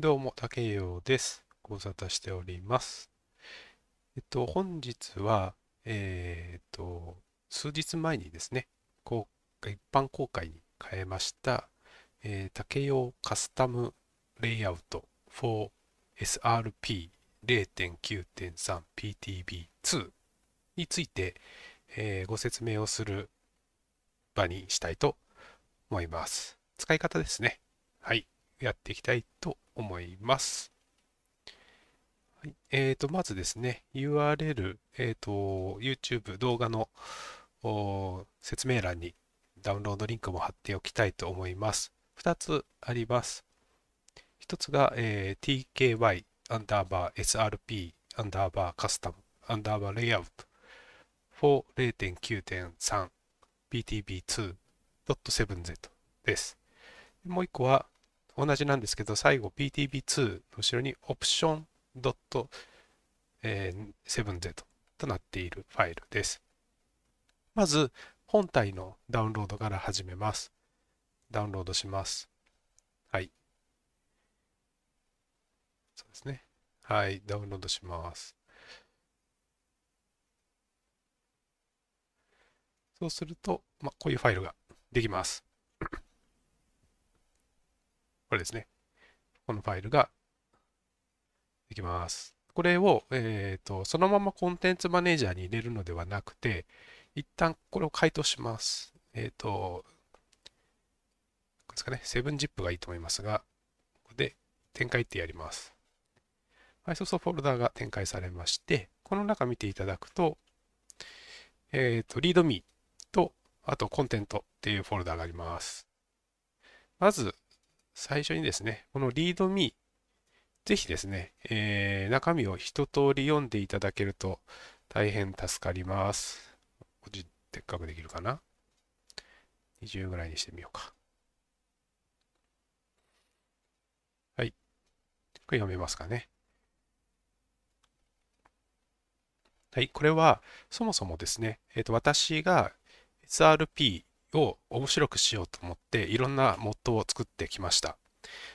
どうも、竹雄です。ご無沙汰しております。えっと、本日は、えー、っと、数日前にですね、公開一般公開に変えました、えー、竹雄カスタムレイアウト 4SRP0.9.3PTB2 について、えー、ご説明をする場にしたいと思います。使い方ですね。はい。やっていきたいと思います。はい、えー、と、まずですね、URL、えっ、ー、と、YouTube 動画の説明欄にダウンロードリンクも貼っておきたいと思います。2つあります。1つが、えー、tky アンダーバー srp アンダーバーカスタムアンダーバーレイアウト for 0.9.3 btb2.7z です。もう1個は同じなんですけど、最後 PTB2 の後ろに option.7z となっているファイルです。まず、本体のダウンロードから始めます。ダウンロードします。はい。そうですね。はい、ダウンロードします。そうすると、まあ、こういうファイルができます。これですね。このファイルができます。これを、えーと、そのままコンテンツマネージャーに入れるのではなくて、一旦これを回答します。えっ、ー、と、これですかね、7zip がいいと思いますが、ここで展開ってやります。はい、そうそうフォルダーが展開されまして、この中見ていただくと、えっ、ー、と、readme と、あとコンテントっていうフォルダーがあります。まず、最初にですね、この ReadMe、ぜひですね、えー、中身を一通り読んでいただけると大変助かります。こっちでっかくできるかな ?20 ぐらいにしてみようか。はい。これ読めますかね。はい、これはそもそもですね、えー、と私が SRP を面白くしようと思っていろんなモッドを作ってきました。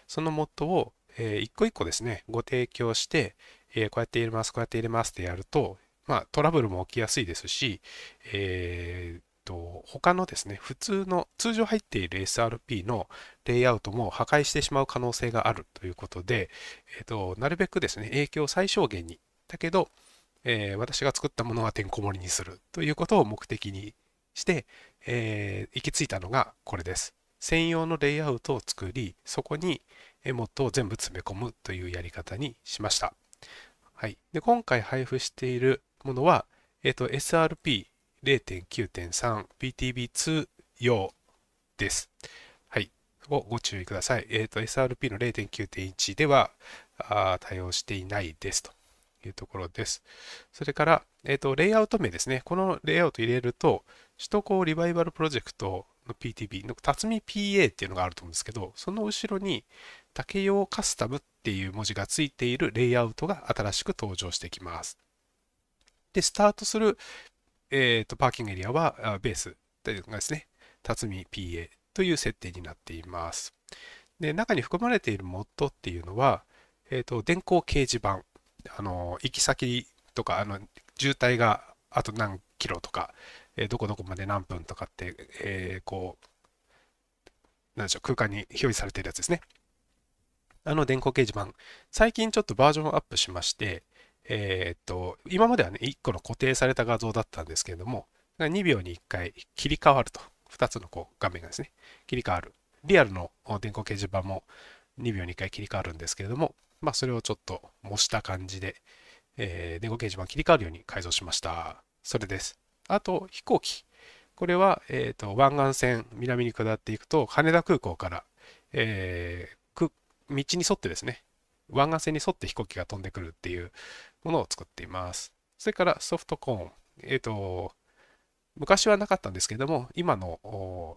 そのモッドを、えー、一個一個ですね、ご提供して、えー、こうやって入れます、こうやって入れますってやると、まあ、トラブルも起きやすいですし、えーと、他のですね、普通の、通常入っている SRP のレイアウトも破壊してしまう可能性があるということで、えっ、と、なるべくですね、影響を最小限に、だけど、えー、私が作ったものはてんこ盛りにするということを目的にして、えー、行き着いたのがこれです。専用のレイアウトを作り、そこにエモットを全部詰め込むというやり方にしました。はい、で今回配布しているものは、えーと、SRP0.9.3BTB2 用です。はい、をご注意ください。えーと、SRP の0.9.1ではあ対応していないですというところです。それから、えーと、レイアウト名ですね。このレイアウト入れると、首都高リバイバルプロジェクトの PTB の辰巳 PA っていうのがあると思うんですけど、その後ろに竹用カスタムっていう文字がついているレイアウトが新しく登場してきます。で、スタートする、えーと、パーキングエリアはベースというのがですね、辰巳 PA という設定になっています。で、中に含まれているモッドっていうのは、えっ、ー、と、電光掲示板、あの、行き先とか、あの、渋滞があと何キロとか、えー、どこどこまで何分とかって、えー、こう、なんでしょう、空間に表示されてるやつですね。あの電光掲示板、最近ちょっとバージョンアップしまして、えー、っと、今まではね、1個の固定された画像だったんですけれども、2秒に1回切り替わると、2つのこう画面がですね、切り替わる。リアルの電光掲示板も2秒に1回切り替わるんですけれども、まあ、それをちょっと模した感じで、えー、電光掲示板切り替わるように改造しました。それです。あと飛行機。これは、えーと、湾岸線、南に下っていくと、羽田空港から、えー、道に沿ってですね、湾岸線に沿って飛行機が飛んでくるっていうものを作っています。それからソフトコーン。えー、と、昔はなかったんですけども、今の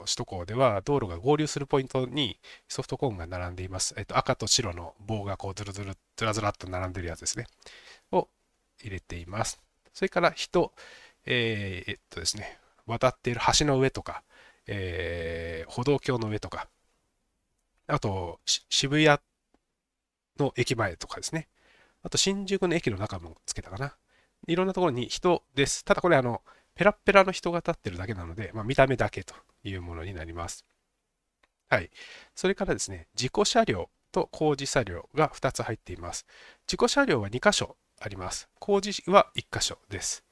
首都高では道路が合流するポイントにソフトコーンが並んでいます。えー、と、赤と白の棒がこうずるずるずらずらっと並んでるやつですね。を入れています。それから人。えー、えっとですね、渡っている橋の上とか、えー、歩道橋の上とか、あと、渋谷の駅前とかですね。あと、新宿の駅の中もつけたかな。いろんなところに人です。ただこれ、あの、ペラペラの人が立ってるだけなので、まあ、見た目だけというものになります。はい。それからですね、事故車両と工事車両が2つ入っています。事故車両は2箇所あります。工事は1箇所です。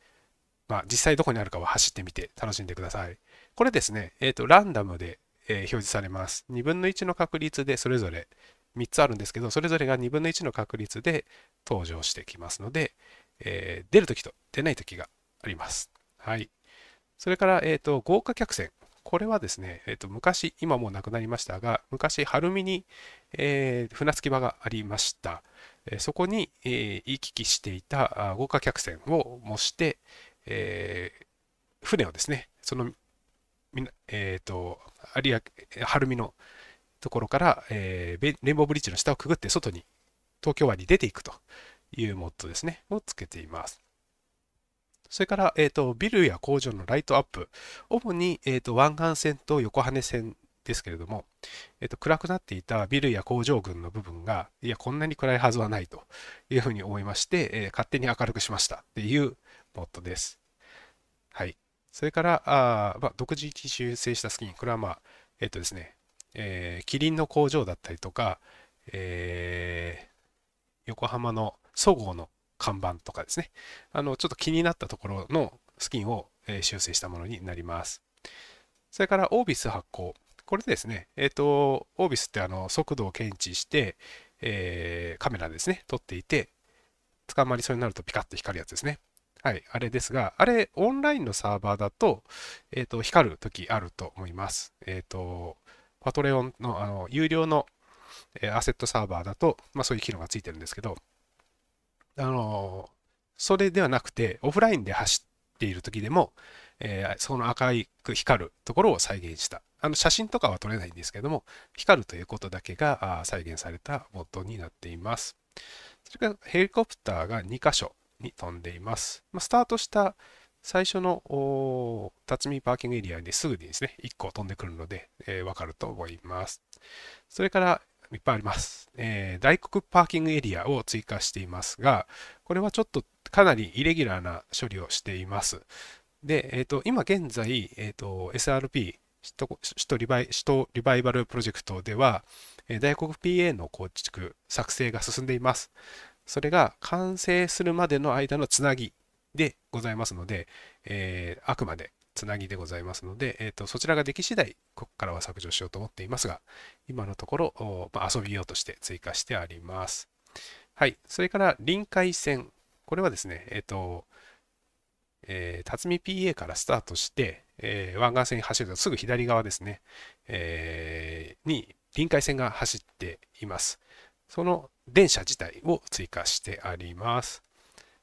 まあ、実際どこにあるかは走ってみて楽しんでください。これですね、えーと、ランダムで、えー、表示されます。2分の1の確率でそれぞれ3つあるんですけど、それぞれが2分の1の確率で登場してきますので、えー、出るときと出ないときがあります。はい。それから、えーと、豪華客船。これはですね、えーと、昔、今もうなくなりましたが、昔、晴海に、えー、船着き場がありました。えそこに、え行き来していた豪華客船を模して、えー、船をですね、その、みな、えっ、ー、と、有明、晴海のところから、えー、レインボーブリッジの下をくぐって外に、東京湾に出ていくというモッドですね、をつけています。それから、えっ、ー、と、ビルや工場のライトアップ、主に、えっ、ー、と、湾岸線と横羽線ですけれども、えっと、暗くなっていたビルや工場群の部分が、いや、こんなに暗いはずはないというふうに思いまして、えー、勝手に明るくしましたっていうポットです。はい。それから、あまあ、独自に修正したスキン。これはまあ、えっとですね、えー、キリンの工場だったりとか、えー、横浜のそごうの看板とかですね、あの、ちょっと気になったところのスキンを、えー、修正したものになります。それから、オービス発行。これですね、えっ、ー、と、オービスってあの速度を検知して、えー、カメラですね、撮っていて、捕まりそうになるとピカッと光るやつですね。はい、あれですが、あれ、オンラインのサーバーだと、えっ、ー、と、光る時あると思います。えっ、ー、と、パトレオンの、あの、有料の、えアセットサーバーだと、まあ、そういう機能がついてるんですけど、あのそれではなくて、オフラインで走っている時でも、えー、その赤く光るところを再現した。あの写真とかは撮れないんですけども、光るということだけが再現されたボットになっています。それからヘリコプターが2箇所に飛んでいます。まあ、スタートした最初の辰巳パーキングエリアにすぐにですね、1個飛んでくるので、えー、わかると思います。それから、いっぱいあります、えー、大黒パーキングエリアを追加していますが、これはちょっとかなりイレギュラーな処理をしています。で、えーと、と今現在、えーと、SRP 首都リバイ、首都リバイバルプロジェクトでは、大黒 PA の構築、作成が進んでいます。それが完成するまでの間のつなぎでございますので、えー、あくまでつなぎでございますので、えーと、そちらができ次第、ここからは削除しようと思っていますが、今のところ、まあ、遊び用として追加してあります。はい。それから、臨海線。これはですね、えっ、ー、と、えー、辰巳 PA からスタートして、えー、湾岸線に走るとすぐ左側ですね、えー、に臨海線が走っています。その電車自体を追加してあります。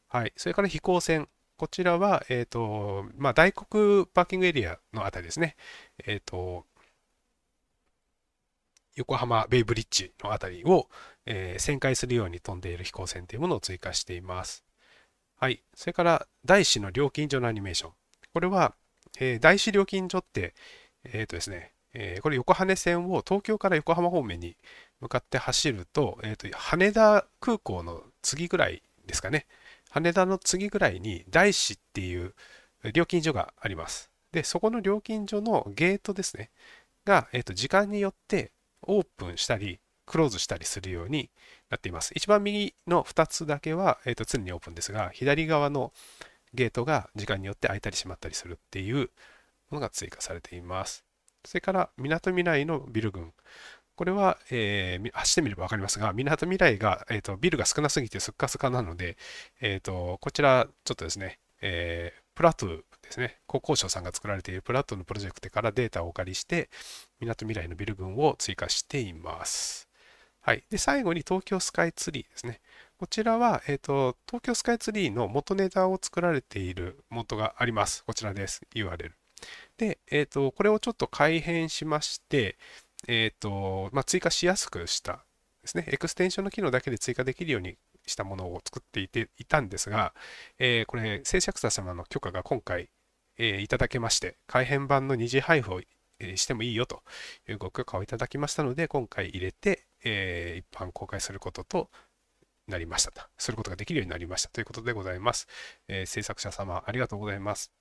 はい、それから飛行船。こちらは、えーとまあ、大黒パーキングエリアのあたりですね。えーと、横浜ベイブリッジのあたりを、えー、旋回するように飛んでいる飛行船というものを追加しています。はい。それから、大師の料金所のアニメーション。これは、えー、大師料金所って、えっ、ー、とですね、えー、これ横羽線を東京から横浜方面に向かって走ると,、えー、と羽田空港の次ぐらいですかね羽田の次ぐらいに大師っていう料金所がありますでそこの料金所のゲートですねが、えー、と時間によってオープンしたりクローズしたりするようになっています一番右の2つだけは、えー、と常にオープンですが左側のゲートが時間によって開いたり閉まったりするっていうものが追加されていますそれからみなとみらいのビル群。これは、えー、走ってみればわかりますが、みなとみらいが、えーと、ビルが少なすぎてすっかすかなので、えーと、こちらちょっとですね、えー、プラトゥですね、国交省さんが作られているプラトゥのプロジェクトからデータをお借りして、みなとみらいのビル群を追加しています。はい、で最後に東京スカイツリーですね。こちらは、えーと、と東京スカイツリーの元ネタを作られている元があります。こちらです。URL。で、えっ、ー、と、これをちょっと改変しまして、えー、と、まあ、追加しやすくしたですね。エクステンションの機能だけで追加できるようにしたものを作っていていたんですが、えー、これ、製作者様の許可が今回、えー、いただけまして、改変版の二次配布を、えー、してもいいよというご許可をいただきましたので、今回入れて、えー、一般公開することとなりましたと。することができるようになりましたということでございます。え制作者様、ありがとうございます。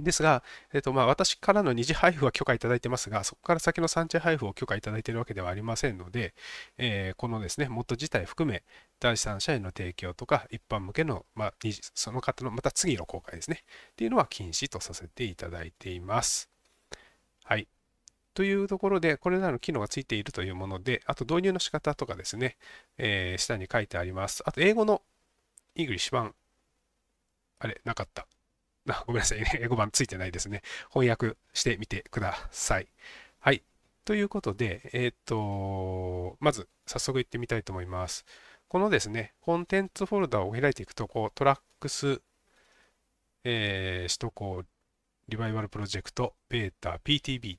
ですが、えっとまあ、私からの二次配布は許可いただいてますが、そこから先の三次配布を許可いただいているわけではありませんので、えー、このですね、モッド自体含め、第三者への提供とか、一般向けの、まあ、その方のまた次の公開ですね、っていうのは禁止とさせていただいています。はい。というところで、これらの機能がついているというもので、あと導入の仕方とかですね、えー、下に書いてあります。あと、英語のイングリッシュ版。あれ、なかった。あごめんなさいね。英語版ついてないですね。翻訳してみてください。はい。ということで、えっ、ー、と、まず早速行ってみたいと思います。このですね、コンテンツフォルダを開いていくと、こう、トラックス、えー、首都高リバイバルプロジェクト、ベータ、PTB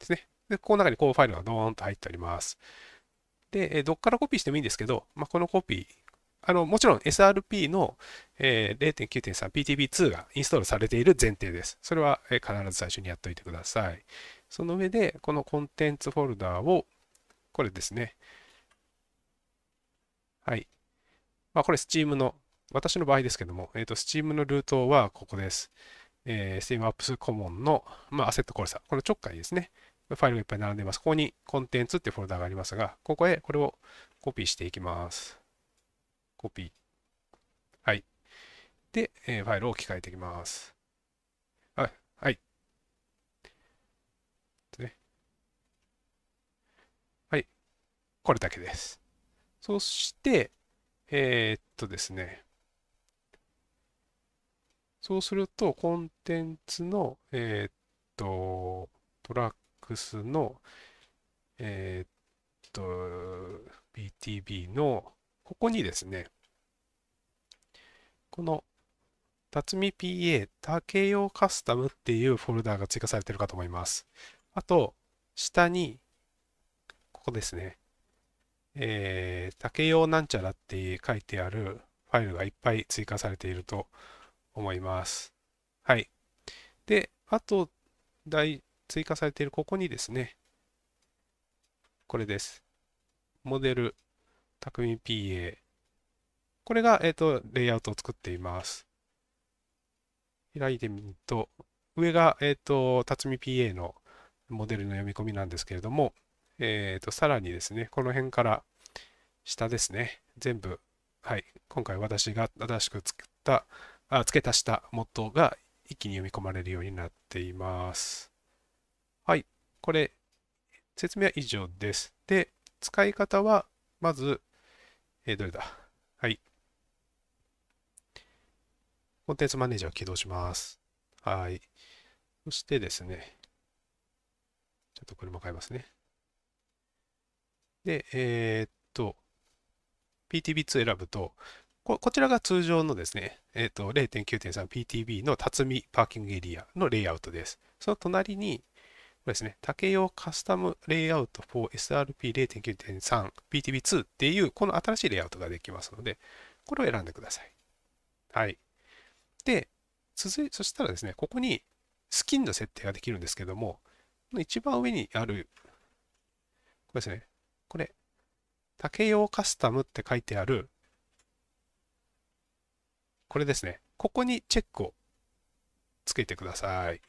ですね。で、この中にこうファイルがドーンと入っております。で、どっからコピーしてもいいんですけど、まあ、このコピー、あの、もちろん SRP の、えー、0.9.3PTB2 がインストールされている前提です。それは、え必ず最初にやっておいてください。その上で、このコンテンツフォルダーを、これですね。はい。まあ、これ Steam の、私の場合ですけども、えっ、ー、と、Steam のルートはここです。えー、SteamApps Common の、まあ、アセットコルサ。このちょっかいですね。ファイルがいっぱい並んでます。ここにコンテンツってフォルダがありますが、ここへこれをコピーしていきます。コピー。はい。で、えー、ファイルを置き換えていきます。あはい。ね。はい。これだけです。そして、えー、っとですね。そうすると、コンテンツの、えー、っと、トラックスの、えー、っと、BTB のここにですね、この、辰巳 PA 竹用カスタムっていうフォルダーが追加されてるかと思います。あと、下に、ここですね、えー、竹用なんちゃらって書いてあるファイルがいっぱい追加されていると思います。はい。で、あと、追加されているここにですね、これです。モデル匠 PA。これが、えっ、ー、と、レイアウトを作っています。開いてみると、上が、えっ、ー、と、辰巳 PA のモデルの読み込みなんですけれども、えっ、ー、と、さらにですね、この辺から下ですね、全部、はい、今回私が正しく作った、あ付け足したモッドが一気に読み込まれるようになっています。はい、これ、説明は以上です。で、使い方は、まず、えー、どれだはい。コンテンツマネージャーを起動します。はい。そしてですね、ちょっとこれも変えますね。で、えー、っと、PTB2 選ぶと、こちらが通常のですね、えー、0.9.3PTB の辰巳パーキングエリアのレイアウトです。その隣に、これですね、竹用カスタムレイアウト 4SRP0.9.3 PTB2 っていうこの新しいレイアウトができますので、これを選んでください。はい。で、続い、そしたらですね、ここにスキンの設定ができるんですけども、一番上にある、これですね、これ、竹用カスタムって書いてある、これですね、ここにチェックをつけてください。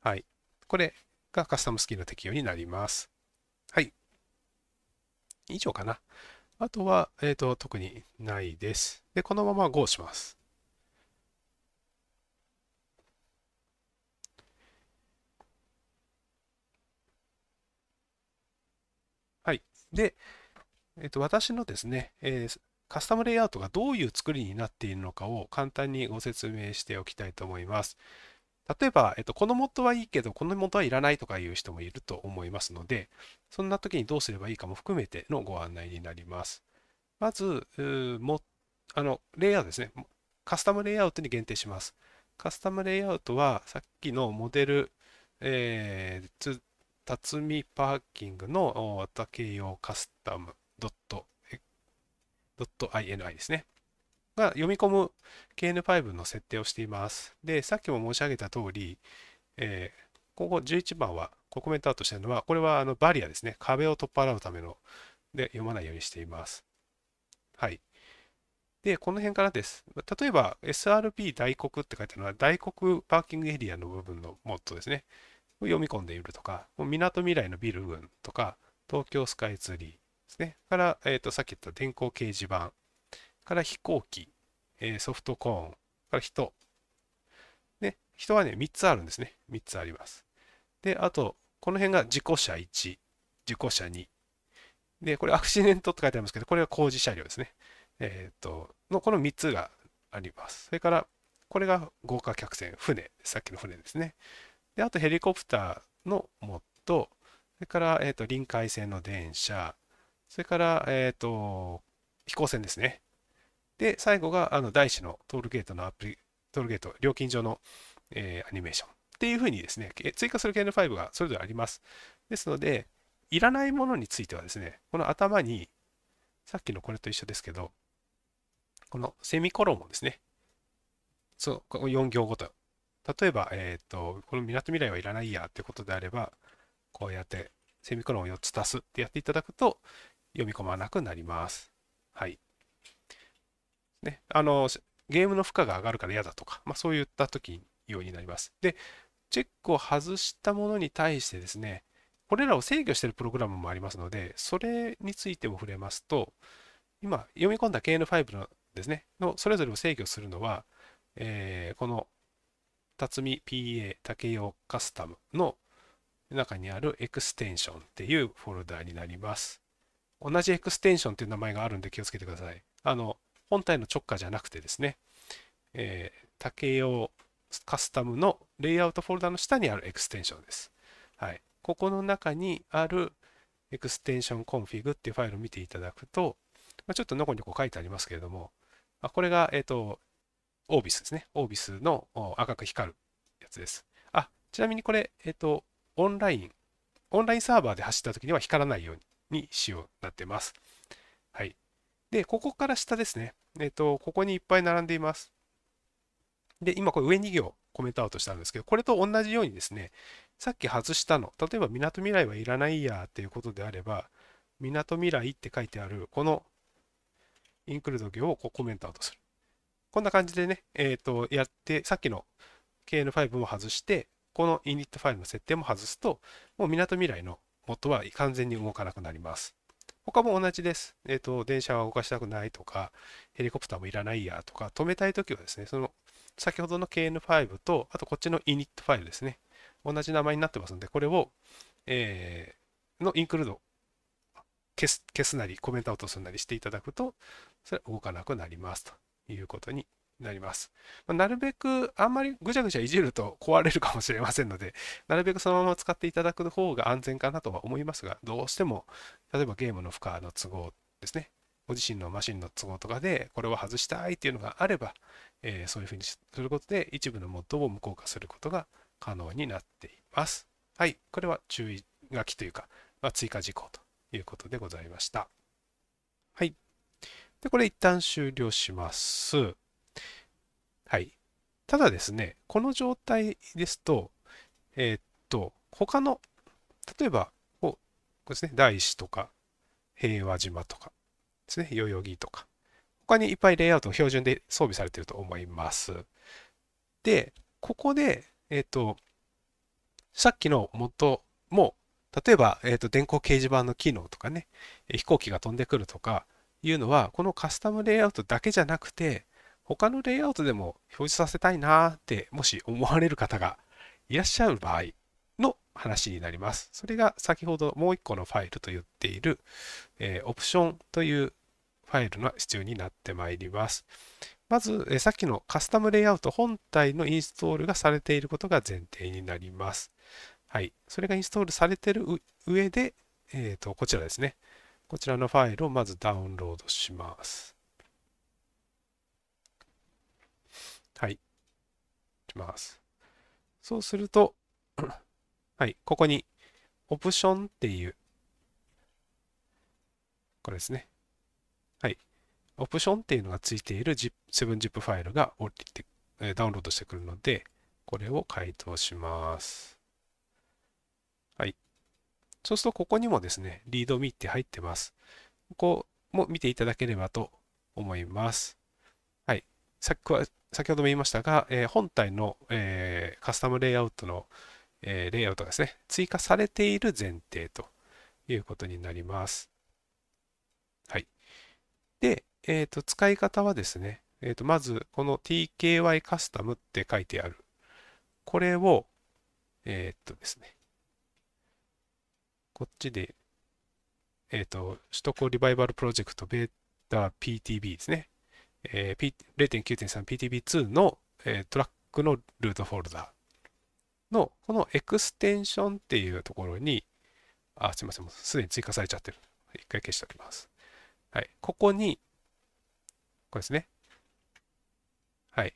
はい。これ、がカスタムスキーの適用になります。はい。以上かな。あとは、えっ、ー、と、特にないです。で、このまま GO します。はい。で、えっ、ー、と、私のですね、えー、カスタムレイアウトがどういう作りになっているのかを簡単にご説明しておきたいと思います。例えば、えっと、この元はいいけど、この元はいらないとかいう人もいると思いますので、そんな時にどうすればいいかも含めてのご案内になります。まず、もあのレイアウトですね。カスタムレイアウトに限定します。カスタムレイアウトは、さっきのモデル、えー、つ辰巳パーキングの竹用カスタム .ini ですね。が読み込む KN5 の設定をしています。で、さっきも申し上げた通り、えー、ここ11番は、コメントアウトしたのは、これはあのバリアですね。壁を取っ払うための、で、読まないようにしています。はい。で、この辺からです。例えば、SRP 大国って書いてあるのは、大黒パーキングエリアの部分のモッドですね。読み込んでいるとか、港未来のビル群とか、東京スカイツリーですね。から、えっ、ー、と、さっき言った電光掲示板から飛行機、えー、ソフトコーン、から人。ね、人はね、3つあるんですね。3つあります。で、あと、この辺が事故車1、事故車2。で、これアクシデントって書いてありますけど、これが工事車両ですね。えっ、と、のこの3つがあります。それから、これが豪華客船、船、さっきの船ですね。で、あとヘリコプターのッド、それから、えっ、ー、と、臨海線の電車、それから、えっ、ー、と、飛行船ですね。で、最後が、あの、第師のトールゲートのアプリ、トールゲート、料金上の、えー、アニメーションっていうふうにですね、追加する KN5 がそれぞれあります。ですので、いらないものについてはですね、この頭に、さっきのこれと一緒ですけど、このセミコロンをですね、そう、4行ごと。例えば、えっ、ー、と、この港未来はいらないやってことであれば、こうやってセミコロンを4つ足すってやっていただくと、読み込まなくなります。はい。ね、あの、ゲームの負荷が上がるから嫌だとか、まあ、そういった時用になります。で、チェックを外したものに対してですね、これらを制御しているプログラムもありますので、それについても触れますと、今読み込んだ KN5 のですね、のそれぞれを制御するのは、えー、この辰巳 PA 竹用カスタムの中にあるエクステンションっていうフォルダになります。同じエクステンションっていう名前があるんで気をつけてください。あの、本体の直下じゃなくてですね、えー、竹用カスタムのレイアウトフォルダの下にあるエクステンションです。はい、ここの中にあるエクステンションコンフィグっていうファイルを見ていただくと、まあ、ちょっとのこにこ書いてありますけれども、あこれが、えっ、ー、と、オービスですね。オービスの赤く光るやつです。あ、ちなみにこれ、えっ、ー、と、オンライン、オンラインサーバーで走った時には光らないようにしようになってます。はい。で、ここから下ですね。えっ、と、ここにいっぱい並んでいます。で、今これ上2行コメントアウトしたんですけど、これと同じようにですね、さっき外したの、例えばみなとみらいはいらないやっていうことであれば、みなとみらいって書いてある、このインクルード行をこうコメントアウトする。こんな感じでね、えっ、ー、と、やって、さっきの KN5 も外して、このイニットファイルの設定も外すと、もうみなとみらいの元は完全に動かなくなります。他も同じです。えっ、ー、と、電車は動かしたくないとか、ヘリコプターもいらないやとか、止めたいときはですね、その、先ほどの KN5 と、あとこっちの init ファイルですね。同じ名前になってますので、これを、えー、のインクルード消す、消すなり、コメントアウトするなりしていただくと、それは動かなくなりますということになります。まなるべくあんまりぐちゃぐちゃいじると壊れるかもしれませんので、なるべくそのまま使っていただく方が安全かなとは思いますが、どうしても、例えばゲームの負荷の都合ですね、ご自身のマシンの都合とかで、これを外したいっていうのがあれば、えー、そういうふうにすることで、一部のモッドを無効化することが可能になっています。はい、これは注意書きというか、まあ、追加事項ということでございました。はい。で、これ一旦終了します。はい。ただですね、この状態ですと、えー、っと、他の、例えば、こうですね、大師とか、平和島とかですね、代々木とか、他にいっぱいレイアウト標準で装備されていると思います。で、ここで、えっ、と、さっきの元も、例えば、えっ、ー、と、電光掲示板の機能とかね、飛行機が飛んでくるとかいうのは、このカスタムレイアウトだけじゃなくて、他のレイアウトでも表示させたいなってもし思われる方がいらっしゃる場合の話になります。それが先ほどもう一個のファイルと言っている、えー、オプションというファイルが必要になってまいります。まず、えー、さっきのカスタムレイアウト本体のインストールがされていることが前提になります。はい。それがインストールされている上で、えっ、ー、と、こちらですね。こちらのファイルをまずダウンロードします。はい。します。そうすると、はい、ここに、オプションっていう、これですね。はい。オプションっていうのがついている 7zip ファイルが降りて、ダウンロードしてくるので、これを回答します。はい。そうすると、ここにもですね、リードミって入ってます。ここも見ていただければと思います。はい。さっきは先ほども言いましたが、えー、本体の、えー、カスタムレイアウトの、えレイアウトがですね、追加されている前提ということになります。はい。で、えーと、使い方はですね、えーと、まずこの tky カスタムって書いてある。これを、えっ、とですね、こっちで、えっ、ー、と、首都高リバイバルプロジェクトベータ PTB ですね。えー、0.9.3PTB2 の、えー、トラックのルートフォルダの、このエクステンションっていうところに、あ、すいません、もうすでに追加されちゃってる。一回消しておきます。はい。ここに、これですね。はい。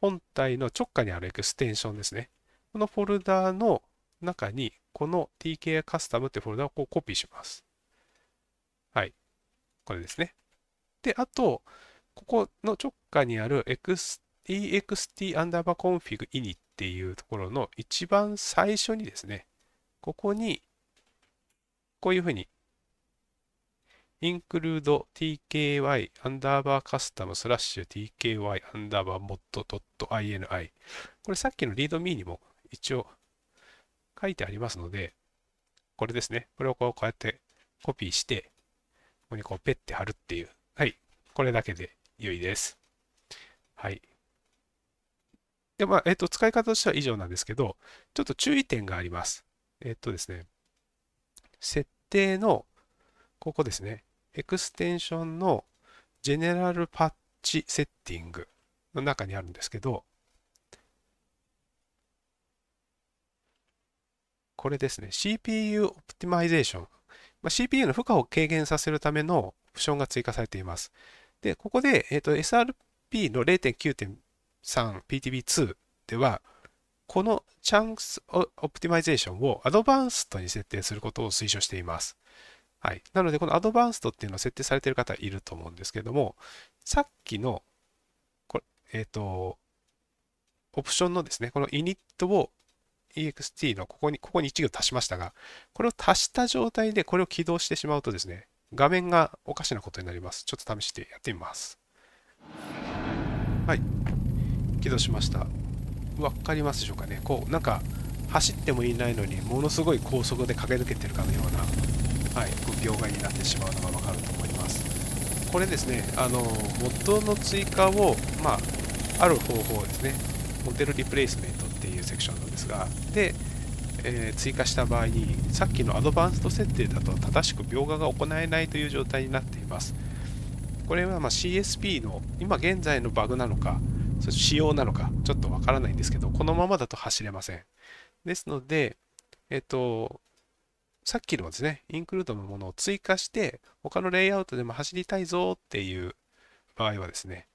本体の直下にあるエクステンションですね。このフォルダの中に、この TK カスタムってフォルダをこうコピーします。はい。これですね。で、あと、ここの直下にある ext アンダーバーコンフィグ ini っていうところの一番最初にですね、ここに、こういうふうに include tky アンダーバーカスタムスラッシュ tky アンダーバーモッド ini これさっきの readme にも一応書いてありますのでこれですねこれをこうこうやってコピーしてここにこうペッて貼るっていうはいこれだけで良いです。はい。で、まあ、えっ、ー、と、使い方としては以上なんですけど、ちょっと注意点があります。えっ、ー、とですね、設定の、ここですね、エクステンションのジェネラルパッチセッティングの中にあるんですけど、これですね、CPU オプティマイゼーション。まあ、CPU の負荷を軽減させるためのオプションが追加されています。で、ここで、えーと、SRP の 0.9.3PTB2 では、このチャンスオプティマイゼーションをアドバンストに設定することを推奨しています。はい。なので、このアドバンストっていうのを設定されている方いると思うんですけども、さっきの、これ、えっ、ー、と、オプションのですね、このイニットを ext のここに、ここに1行足しましたが、これを足した状態でこれを起動してしまうとですね、画面がおかしなことになります。ちょっと試してやってみます。はい。起動しました。わかりますでしょうかね。こう、なんか、走ってもいないのに、ものすごい高速で駆け抜けてるかのような、はい、描画になってしまうのがわかると思います。これですね、あの、元の追加を、まあ、ある方法ですね、モデルリプレイスメントっていうセクションなんですが、で、えー、追加した場合にさっきのアドバンスト設定だと正しく描画が行えないという状態になっていますこれはま CSP の今現在のバグなのか仕様なのかちょっとわからないんですけどこのままだと走れませんですのでえっとさっきのですねインクルードのものを追加して他のレイアウトでも走りたいぞっていう場合はですね、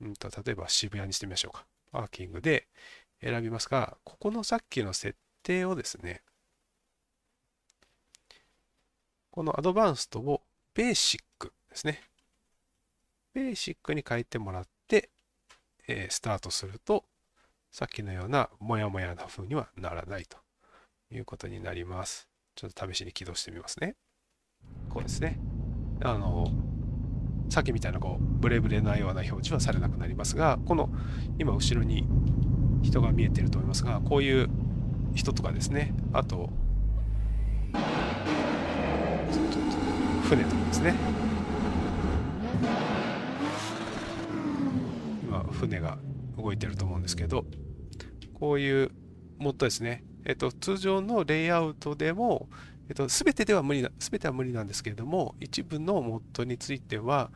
うんと、と例えば渋谷にしてみましょうかパーキングで選びますがここのさっきの設定をですね、このアドバンストをベーシックですね。ベーシックに変えてもらって、えー、スタートすると、さっきのようなモヤモヤな風にはならないということになります。ちょっと試しに起動してみますね。こうですね。あの、さっきみたいなこう、ブレブレなような表示はされなくなりますが、この今後ろに人が見えてると思いますが、こういう人とかですねあと船とかですね今船が動いてると思うんですけどこういうモッドですねえっと通常のレイアウトでもえっと、全てでは無理な、全ては無理なんですけれども、一部のモッドについては、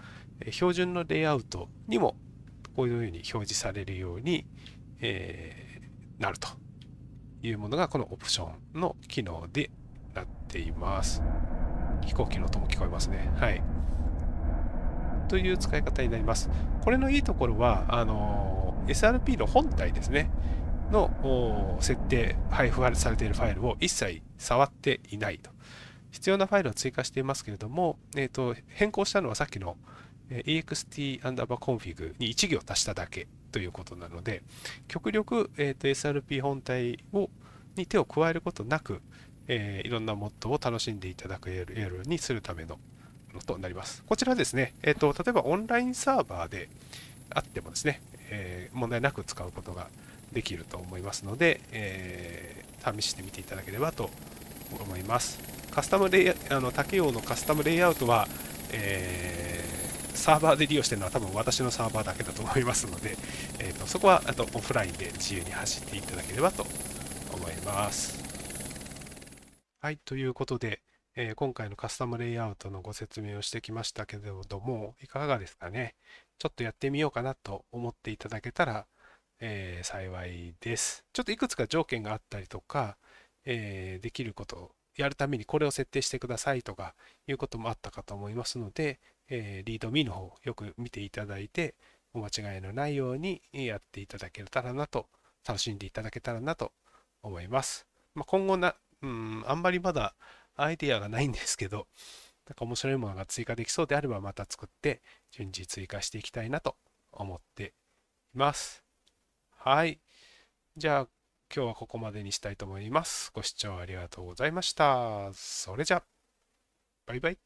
標準のレイアウトにもこういうように表示されるように、えー、なるというものがこのオプションの機能でなっています。飛行機の音も聞こえますね。はい。という使い方になります。これのいいところは、あの SRP の本体ですね。の設定、配布されているファイルを一切触っていないと。必要なファイルを追加していますけれども、えーと、と変更したのはさっきの ext_config に1行足しただけということなので、極力、えーと、SRP 本体をに手を加えることなく、えー、いろんなモッドを楽しんでいただけるようにするためのものとなります。こちらですね、えーと、と例えばオンラインサーバーであってもですね、えー、問題なく使うことができると思いますので、えー、試してみていただければと思います。カスタムレイあの、竹用のカスタムレイアウトは、えーサーバーで利用してるのは多分私のサーバーだけだと思いますので、えーと、そこはあとオフラインで自由に走っていただければと思います。はい、ということで、えー、今回のカスタムレイアウトのご説明をしてきましたけれども、いかがですかね。ちょっとやってみようかなと思っていただけたら、えー、幸いです。ちょっといくつか条件があったりとか、えー、できることやるためにこれを設定してくださいとかいうこともあったかと思いますので、えー、リードミーの方よく見ていただいて、お間違いのないようにやっていただけたらなと、楽しんでいただけたらなと思います。まあ、今後な、うん、あんまりまだアイディアがないんですけど、なんか面白いものが追加できそうであればまた作って順次追加していきたいなと思っています。はい。じゃあ今日はここまでにしたいと思います。ご視聴ありがとうございました。それじゃ、バイバイ。